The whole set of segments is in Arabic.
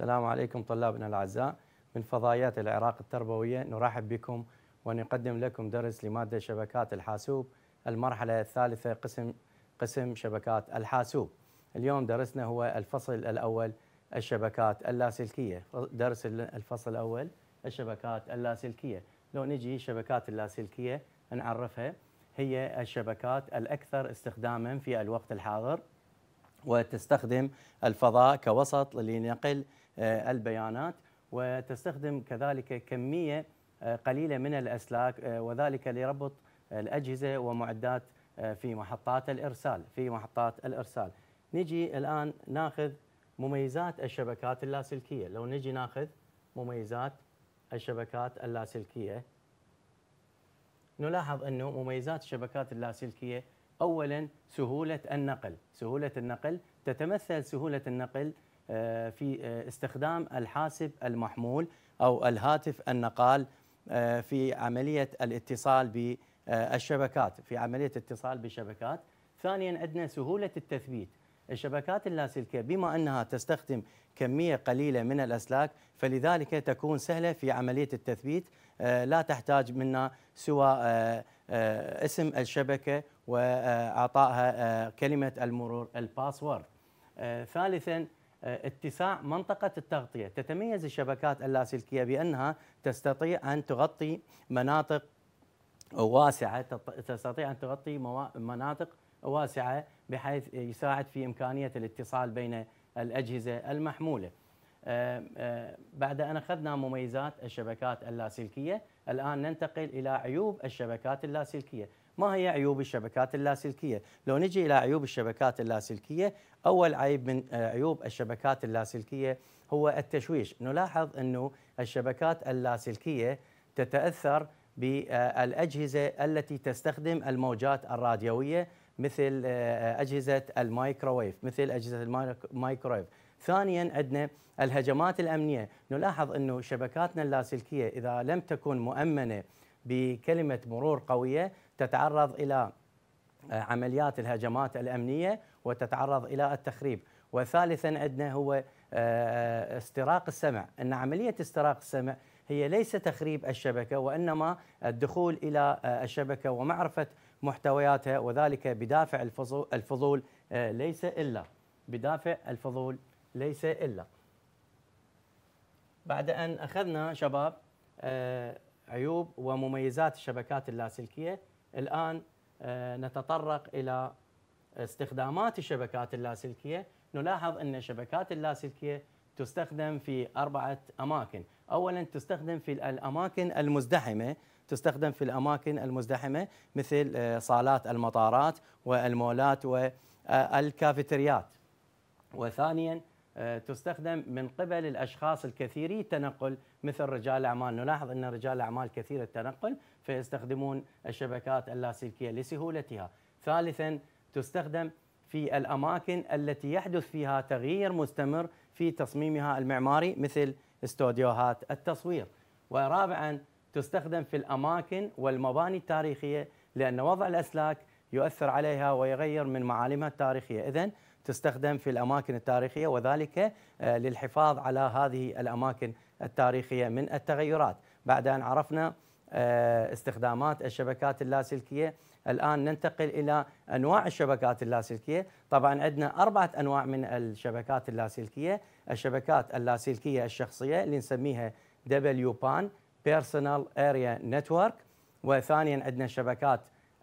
السلام عليكم طلابنا الأعزاء من فضائيات العراق التربوية نرحب بكم ونقدم لكم درس لمادة شبكات الحاسوب المرحلة الثالثة قسم قسم شبكات الحاسوب اليوم درسنا هو الفصل الأول الشبكات اللاسلكية درس الفصل الأول الشبكات اللاسلكية لو نجي الشبكات اللاسلكية نعرفها هي الشبكات الأكثر استخداما في الوقت الحاضر وتستخدم الفضاء كوسط لنقل آه، البيانات وتستخدم كذلك كمية آه، قليلة من الأسلاك آه، وذلك لربط الأجهزة ومعدات في محطات الإرسال في محطات الإرسال نجي الآن ناخذ مميزات الشبكات اللاسلكية لو نجي ناخذ مميزات الشبكات اللاسلكية نلاحظ أنه مميزات الشبكات اللاسلكية أولا سهولة النقل سهولة النقل تتمثل سهولة النقل آه، في آه، استخدام الحاسب المحمول أو الهاتف النقال آه، في عملية الاتصال بالشبكات في عملية اتصال بالشبكات ثانيا عندنا سهولة التثبيت الشبكات اللاسلكية بما أنها تستخدم كمية قليلة من الأسلاك فلذلك تكون سهلة في عملية التثبيت لا تحتاج منا سوى آه، اسم الشبكه واعطائها آه، كلمه المرور الباسورد. آه، ثالثا اتساع منطقة التغطية تتميز الشبكات اللاسلكية بأنها تستطيع أن تغطي مناطق واسعة تستطيع أن تغطي مناطق واسعة بحيث يساعد في إمكانية الاتصال بين الأجهزة المحمولة آه، آه، بعد أن أخذنا مميزات الشبكات اللاسلكية الآن ننتقل إلى عيوب الشبكات اللاسلكية ما هي عيوب الشبكات اللاسلكية؟ لو نجي إلى عيوب الشبكات اللاسلكية أول عيب من آه، عيوب الشبكات اللاسلكية هو التشويش نلاحظ أنه الشبكات اللاسلكية تتأثر بالأجهزة التي تستخدم الموجات الراديوية مثل أجهزة المايكروويف مثل أجهزة المايكروويف ثانيا عندنا الهجمات الامنيه نلاحظ انه شبكاتنا اللاسلكيه اذا لم تكن مؤمنه بكلمه مرور قويه تتعرض الى آه، عمليات الهجمات الامنيه وتتعرض الى التخريب وثالثا عندنا هو آه، آه، استراق السمع ان عمليه استراق السمع هي ليس تخريب الشبكه وانما الدخول الى الشبكه ومعرفه محتوياتها وذلك بدافع الفضول ليس الا بدافع الفضول ليس إلا بعد أن أخذنا شباب آه، عيوب ومميزات الشبكات اللاسلكية الآن آه، نتطرق إلى استخدامات الشبكات اللاسلكية نلاحظ أن الشبكات اللاسلكية تستخدم في أربعة أماكن أولا تستخدم في الأماكن المزدحمة تستخدم في الأماكن المزدحمة مثل آه، صالات المطارات والمولات والكافيتريات وثانيا تستخدم من قبل الاشخاص الكثيري التنقل مثل رجال الاعمال، نلاحظ ان رجال الاعمال كثير التنقل فيستخدمون الشبكات اللاسلكيه لسهولتها. ثالثا تستخدم في الاماكن التي يحدث فيها تغيير مستمر في تصميمها المعماري مثل استوديوهات التصوير. ورابعا تستخدم في الاماكن والمباني التاريخيه لان وضع الاسلاك يؤثر عليها ويغير من معالمها التاريخيه، اذا تستخدم في الأماكن التاريخية وذلك آه، للحفاظ على هذه الأماكن التاريخية من التغيرات بعد أن عرفنا آه، استخدامات الشبكات اللاسلكية الآن ننتقل إلى أنواع الشبكات اللاسلكية طبعا عندنا أربعة أنواع من الشبكات اللاسلكية الشبكات اللاسلكية الشخصية اللي نسميها WPAN Personal Area Network وثانيا عندنا الشبكات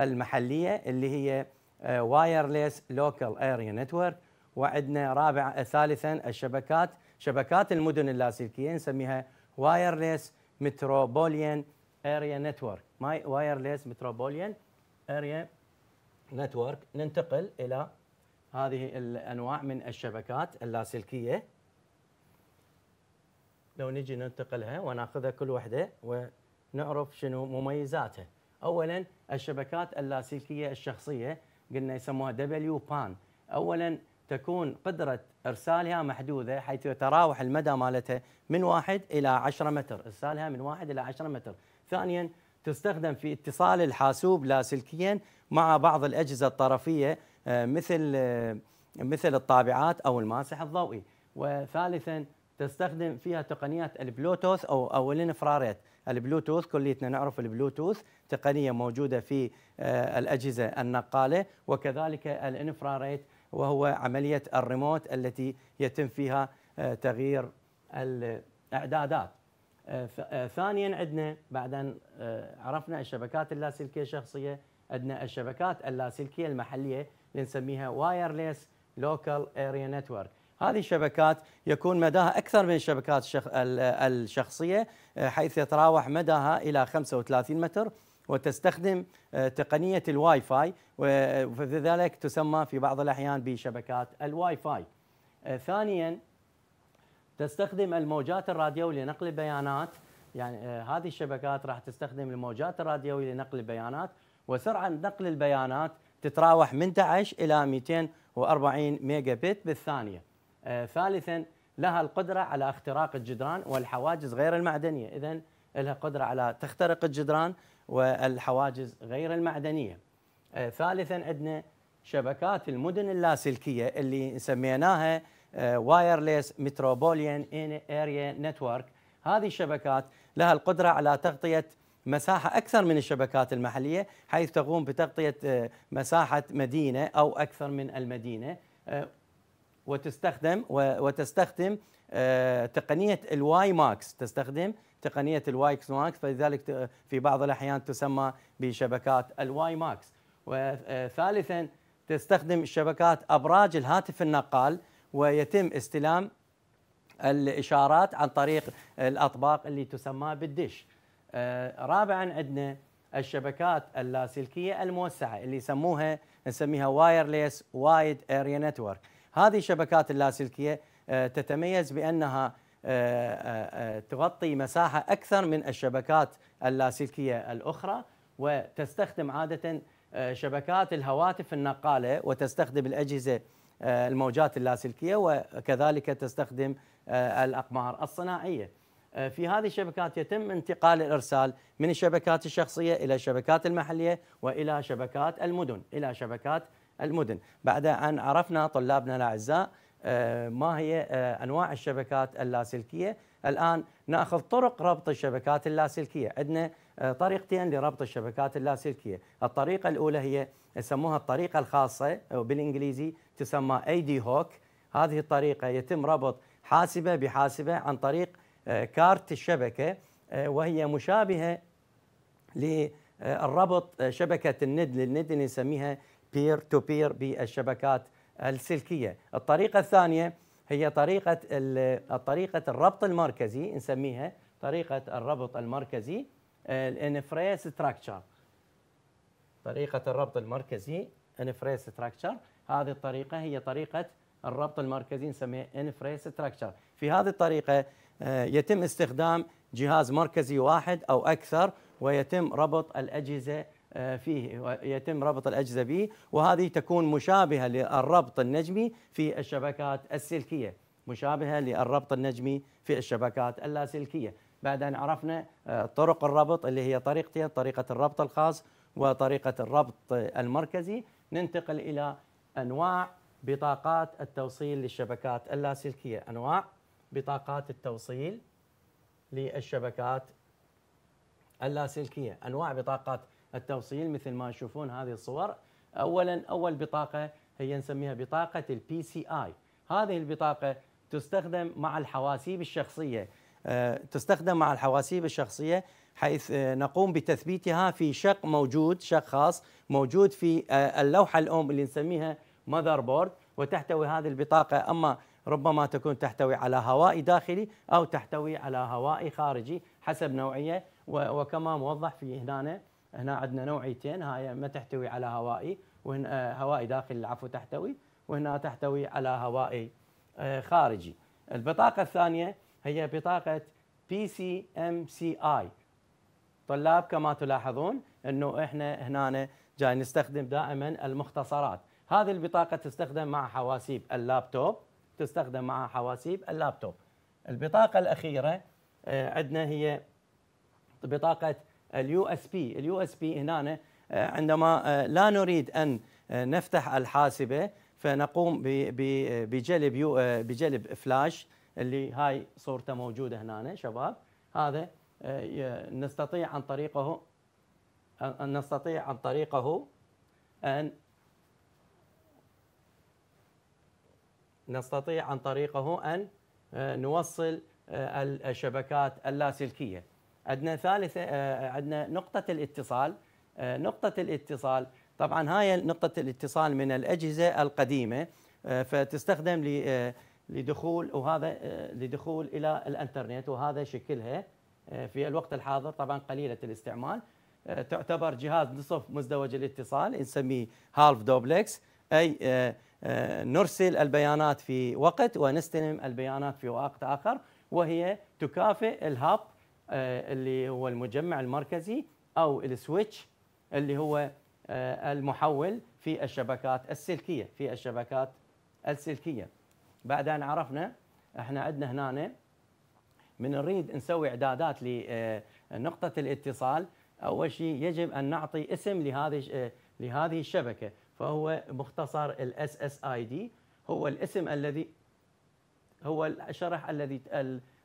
المحلية اللي هي وايرلس لوكال اريا نتورك وعندنا رابع آه، ثالثا الشبكات شبكات المدن اللاسلكيه نسميها وايرلس متروبوليان اريا نتورك ماي وايرلس متروبوليان اريا نتورك ننتقل الى هذه الانواع من الشبكات اللاسلكيه لو نجي ننتقلها وناخذها كل وحده ونعرف شنو مميزاتها اولا الشبكات اللاسلكيه الشخصيه قلنا يسموها دبليو بان اولا تكون قدرة إرسالها محدودة حيث يتراوح المدى مالتها من واحد إلى 10 متر إرسالها من واحد إلى 10 متر ثانيا تستخدم في اتصال الحاسوب لاسلكيا مع بعض الأجهزة الطرفية آه، مثل آه، مثل الطابعات أو الماسح الضوئي وثالثا تستخدم فيها تقنيات البلوتوث أو أو الانفراريد البلوتوث كليتنا نعرف البلوتوث تقنية موجودة في آه، الأجهزة النقالة وكذلك الانفراريت وهو عملية الريموت التي يتم فيها آه، تغيير الإعدادات آه، ثانيا عندنا بعد أن عرفنا الشبكات اللاسلكية الشخصية عندنا الشبكات اللاسلكية المحلية اللي نسميها Wireless لوكال اريا نتورك هذه الشبكات يكون مداها أكثر من الشبكات الشخصية آه، حيث يتراوح مداها إلى 35 متر وتستخدم آه، تقنية الواي فاي وذلك تسمى في بعض الأحيان بشبكات الواي فاي آه، ثانيا تستخدم الموجات الراديوية لنقل البيانات يعني هذه الشبكات راح تستخدم الموجات الراديوية لنقل البيانات وسرعة نقل البيانات تتراوح من 11 إلى 240 ميجا بت بالثانية آه، ثالثا لها القدرة على اختراق الجدران والحواجز غير المعدنية إذا لها قدرة على تخترق الجدران والحواجز غير المعدنية آه، ثالثا عندنا شبكات المدن اللاسلكية اللي سميناها وايرلس متروبوليان ان اريا نتورك هذه الشبكات لها القدرة على تغطية مساحة أكثر من الشبكات المحلية حيث تقوم بتغطية آه، مساحة مدينة أو أكثر من المدينة وتستخدم وتستخدم آه، تقنيه الواي ماكس تستخدم تقنيه الواي ماكس فلذلك في بعض الاحيان تسمى بشبكات الواي ماكس وثالثا آه، تستخدم شبكات ابراج الهاتف النقال ويتم استلام الاشارات عن طريق الاطباق اللي تسمى بالدش آه، رابعا عندنا الشبكات اللاسلكيه الموسعه اللي يسموها نسميها وايرلس وايد اريا نتورك هذه الشبكات اللاسلكيه آه، تتميز بانها آه، آه، تغطي مساحه اكثر من الشبكات اللاسلكيه الاخرى وتستخدم عاده شبكات الهواتف النقاله وتستخدم الاجهزه الموجات اللاسلكيه وكذلك تستخدم الاقمار الصناعيه. في هذه الشبكات يتم انتقال الارسال من الشبكات الشخصيه الى الشبكات المحليه والى شبكات المدن الى شبكات المدن بعد أن عرفنا طلابنا الأعزاء آه، ما هي آه، أنواع الشبكات اللاسلكية الآن نأخذ طرق ربط الشبكات اللاسلكية عندنا آه، طريقتين لربط الشبكات اللاسلكية الطريقة الأولى هي يسموها الطريقة الخاصة بالإنجليزي تسمى اي دي هوك هذه الطريقة يتم ربط حاسبة بحاسبة عن طريق كارت الشبكة وهي مشابهة للربط شبكة الند للند اللي نسميها بير تو بير بالشبكات السلكيه الطريقه الثانيه هي طريقه طريقه الربط المركزي نسميها طريقه الربط المركزي الانفريس تراكتشر طريقه الربط المركزي انفريس تراكتشر هذه الطريقه هي طريقه الربط المركزي نسميها انفريس تراكتشر في هذه الطريقه آه، يتم استخدام جهاز مركزي واحد او اكثر ويتم ربط الاجهزه آه، فيه يتم ربط الأجهزة به وهذه تكون مشابهة للربط النجمي في الشبكات السلكية مشابهة للربط النجمي في الشبكات اللاسلكية بعد أن عرفنا آه، طرق الربط اللي هي طريقتين طريقة الربط الخاص وطريقة الربط المركزي ننتقل إلى أنواع بطاقات التوصيل للشبكات اللاسلكية أنواع بطاقات التوصيل للشبكات اللاسلكية أنواع بطاقات التوصيل مثل ما تشوفون هذه الصور اولا اول بطاقه هي نسميها بطاقه البي سي اي هذه البطاقه تستخدم مع الحواسيب الشخصيه آه، تستخدم مع الحواسيب الشخصيه حيث آه، نقوم بتثبيتها في شق موجود شق خاص موجود في آه، اللوحه الام اللي نسميها ماذر بورد وتحتوي هذه البطاقه اما ربما تكون تحتوي على هواء داخلي او تحتوي على هواء خارجي حسب نوعيه وكما موضح في هنا هنا عندنا نوعيتين هاي ما تحتوي على هوائي وهنا آه، هوائي داخلي العفو تحتوي وهنا تحتوي على هوائي آه، خارجي البطاقة الثانية هي بطاقة بي سي ام سي اي طلاب كما تلاحظون انه احنا هنا جاي نستخدم دائما المختصرات هذه البطاقة تستخدم مع حواسيب اللابتوب تستخدم مع حواسيب اللابتوب البطاقة الأخيرة آه، عندنا هي بطاقة اليو اس بي اليو اس بي هنا آه، عندما آه، لا نريد ان آه، نفتح الحاسبه فنقوم بجلب بجلب فلاش اللي هاي صورته موجوده هنا شباب هذا نستطيع عن طريقه أن نستطيع عن طريقه ان نستطيع عن طريقه ان نوصل الشبكات اللاسلكيه عندنا ثالثه آه، آه، عندنا نقطه الاتصال آه، نقطه الاتصال طبعا هاي نقطه الاتصال من الاجهزه القديمه فتستخدم لدخول وهذا لدخول الى الانترنت وهذا شكلها في الوقت الحاضر طبعا قليله الاستعمال تعتبر جهاز نصف مزدوج الاتصال نسميه هالف دوبلكس اي نرسل البيانات في وقت ونستلم البيانات في وقت اخر وهي تكافئ الهاب آه، اللي هو المجمع المركزي او السويتش اللي هو آه، المحول في الشبكات السلكيه في الشبكات السلكيه بعد ان عرفنا احنا عندنا هنا من نريد نسوي اعدادات لنقطه آه، الاتصال اول شيء يجب ان نعطي اسم لهذه لهذه الشبكه فهو مختصر الاس اس اي دي هو الاسم الذي هو الشرح الذي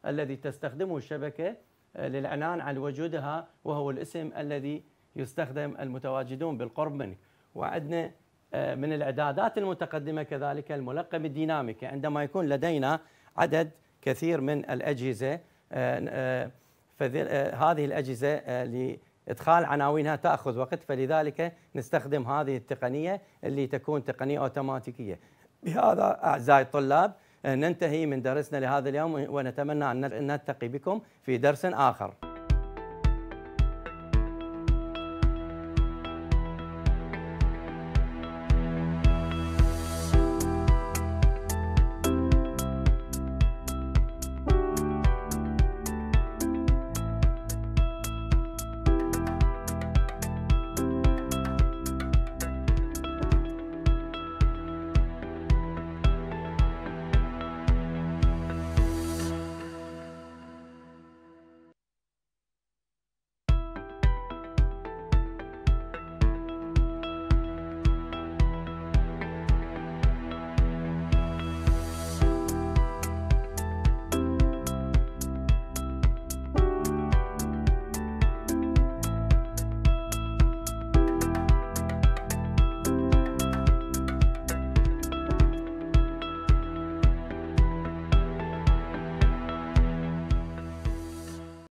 الذي تستخدمه الشبكه للإعلان عن وجودها وهو الاسم الذي يستخدم المتواجدون بالقرب منك وعندنا آه، من الإعدادات المتقدمة كذلك الملقب الديناميكي عندما يكون لدينا عدد كثير من الأجهزة آه، آه، فهذه الأجهزة لإدخال عناوينها تأخذ وقت فلذلك نستخدم هذه التقنية اللي تكون تقنية أوتوماتيكية بهذا أعزائي الطلاب ننتهي من درسنا لهذا اليوم ونتمنى أن نلتقي بكم في درس آخر